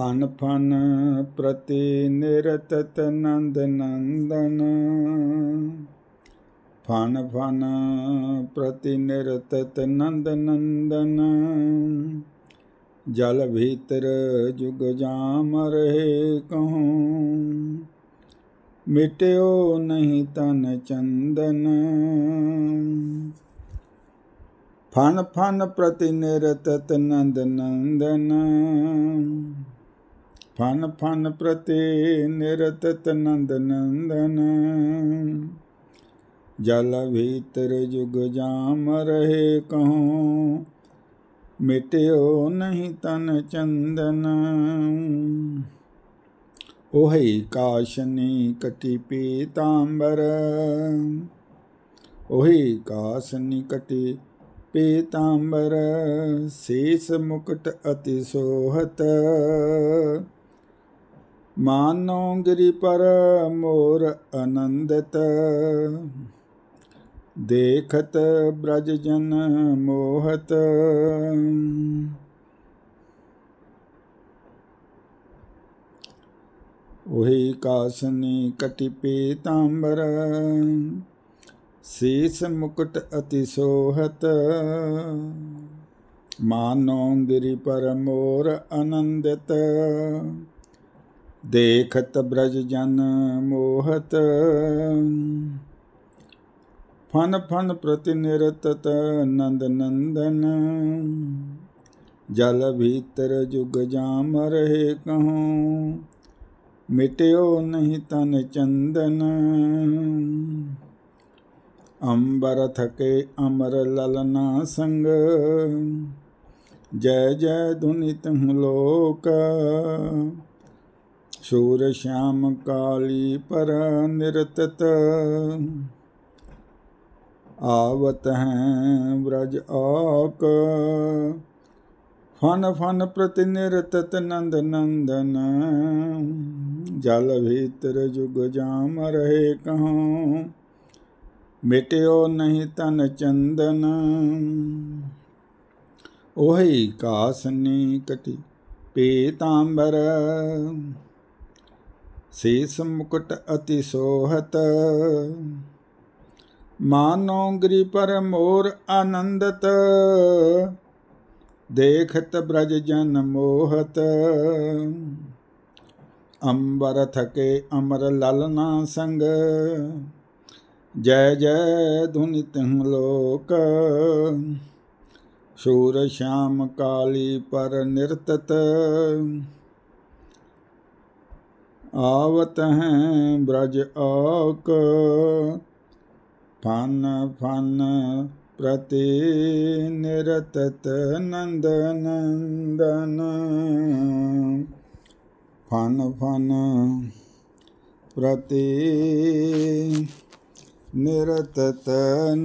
fun fun प्रति निरतत नंद नंदन fun fun प्रति निरतत नंद नंदन जल भीतर जुग जाम रहे कहूँ मिट्यो नहीं तन चंदन फन फन प्रति निरतत नंद नंदन फन फन प्रते निरतत नंद नंदन जल भीतर जुग जाम रहे कहूँ मिट्यो नहीं तन चंदन ओह काशनी कटि पीताम्बर ओहि काशनी कटि पीताम्बर शेष मुकुट अति सोहत मानो गिरि पर मोर अनंदत देखत ब्रज जन मोहत वही कासनी कटि पीताम्बर शीस मुकुट अति सोहत मानो गिरि पर मोर अनंदत देखत ब्रज जन मोहत फन फन प्रतिनिरतत नंद नंदन जल भीतर जुग जाम रहे कहूँ मिट्यो नहीं तन चंदन अंबर थके अमर ललना संग जय जय धुनित लोका पर निरत आवत हैं व्रज आक फन फन निरत नंद नंदन जल भीतर जुग जाम रहे कहाँ मिट्यो नहीं तन चंदन ओहि कासनी कटि पीतांबर ਸੀਸ ਮੁਕਟ ਅਤੀ ਸੋਹਤ ਮਾਨੋ ਗ੍ਰੀ ਪਰ ਮੋਰ ਆਨੰਦਤ ਦੇਖਤ ਬ੍ਰਜ ਜਨ ਮੋਹਤ ਅੰਬਰ ਥਕੇ ਅਮਰ ਲਲਨਾ ਸੰਗ ਜੈ ਜੈ ਧੁਨਿ ਤੰ ਲੋਕ ਸ਼ੂਰ ਸ਼ਾਮ ਕਾਲੀ ਪਰ ਨਿਰਤਤ आवत हैं ब्रज औक फन फन प्रति निरतत नंद नंदन फन फन प्रति निरतत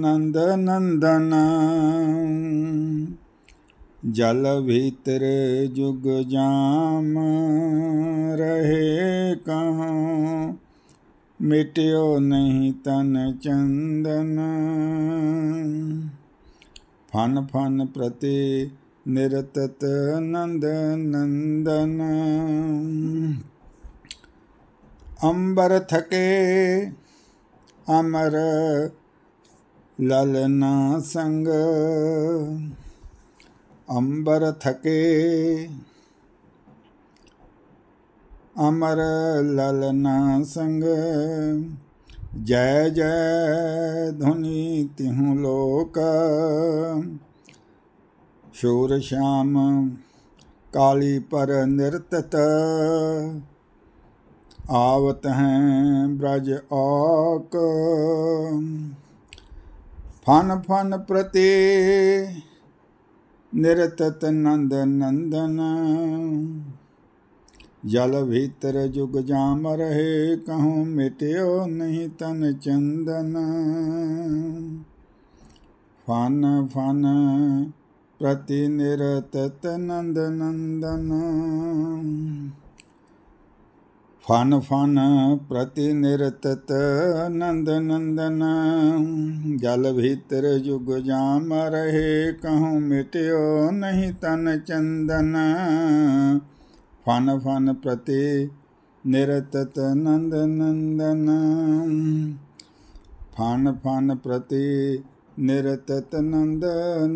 नंद नंदन जल भीतर जुग जाम रहे कहाँ मिट्यो नहीं तन चंदन फन फन प्रति निरतत नंद नंदन अंबर थके अमर ललना संग अंबर थके अमर ललना संग जय जय धुनि तिहु लोक शूर श्याम काली पर नृतत आवत हैं ब्रज औक फन फन प्रति निरतत नंद नंदन जल भीतर जुग जाम रहे कहूँ मिट्यो नहीं तन चंदन फन फन प्रति निरतत नंद नंदन फान फान प्रतिनिरतत नंद नंदन जल भीतर जुग जाम रहे कहूँ मिट्यो नहीं तन चंदन फान फान प्रति निरतत नंद नंदन फान फान प्रति निरतत नंद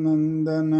नंदन